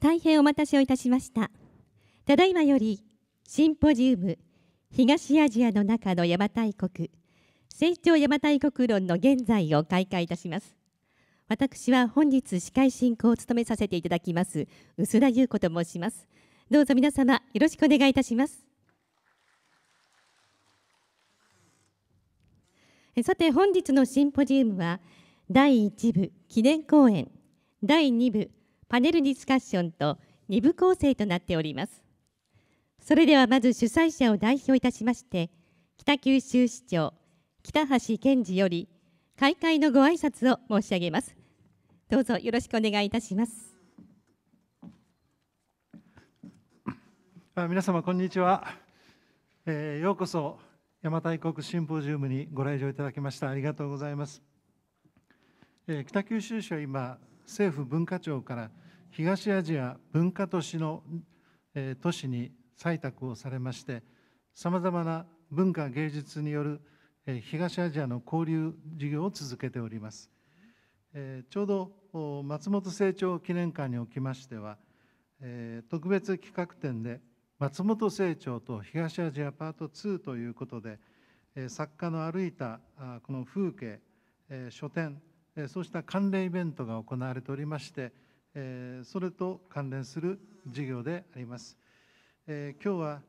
大変お待たせをいたしましたただいまよりシンポジウム東アジアの中の邪馬台国成長邪馬台国論の現在を開会いたします私は本日司会進行を務めさせていただきます薄田優子と申しますどうぞ皆様よろしくお願いいたしますさて本日のシンポジウムは第1部記念講演第2部パネルディスカッションと2部構成となっておりますそれではまず主催者を代表いたしまして北九州市長北橋健二より開会のご挨拶を申し上げますどうぞよろしくお願いいたします皆様こんにちは、えー、ようこそ邪馬台国シンポジウムにご来場いただきましたありがとうございます、えー、北九州市は今政府文化庁から東アジア文化都市の、え都市に採択をされましてさまざまな文化芸術による、え東アジアの交流事業を続けております、えちょうど松本清張記念館におきましては、え特別企画展で松本清張と東アジアパート2ということで、え作家の歩いたこの風景、え書店そうした関連イベントが行われておりまして、それと関連する事業であります。今日は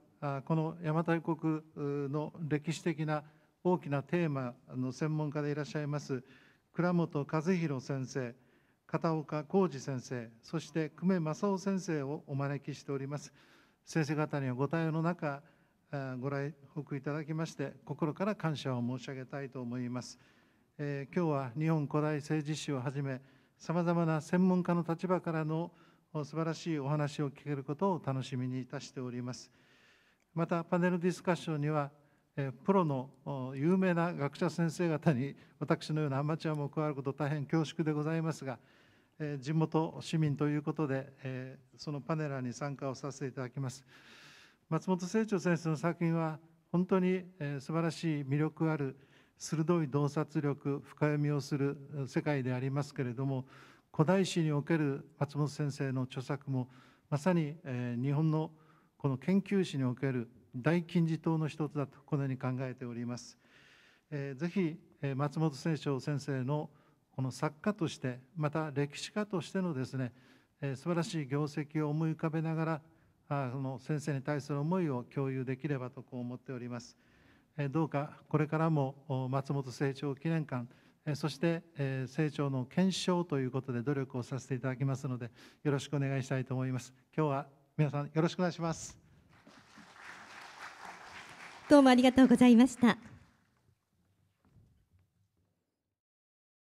この邪馬台国の歴史的な大きなテーマの専門家でいらっしゃいます倉本和弘先生、片岡浩二先生、そして久米正夫先生をお招きしております。先生方にはご対応の中、ご来北いただきまして、心から感謝を申し上げたいと思います。えー、今日は日本古代政治史をはじめ、さまざまな専門家の立場からの素晴らしいお話を聞けることを楽しみにいたしております。また、パネルディスカッションには、プロの有名な学者先生方に私のようなアマチュアも加わること大変恐縮でございますが地元市民ということでそのパネラーに参加をさせていただきます松本清張先生の作品は本当に素晴らしい魅力ある鋭い洞察力深読みをする世界でありますけれども古代史における松本先生の著作もまさに、え日本のこの研究史における大金字塔の一つだとこのように考えております。えぜひ、え松本清張先生のこの作家としてまた歴史家としてのですね、え素晴らしい業績を思い浮かべながらあの先生に対する思いを共有できればとこう思っております。どうかこれからも松本清張記念館そして成長の検証ということで努力をさせていただきますのでよろしくお願いしたいと思います今日は皆さんよろしくお願いしますどうもありがとうございました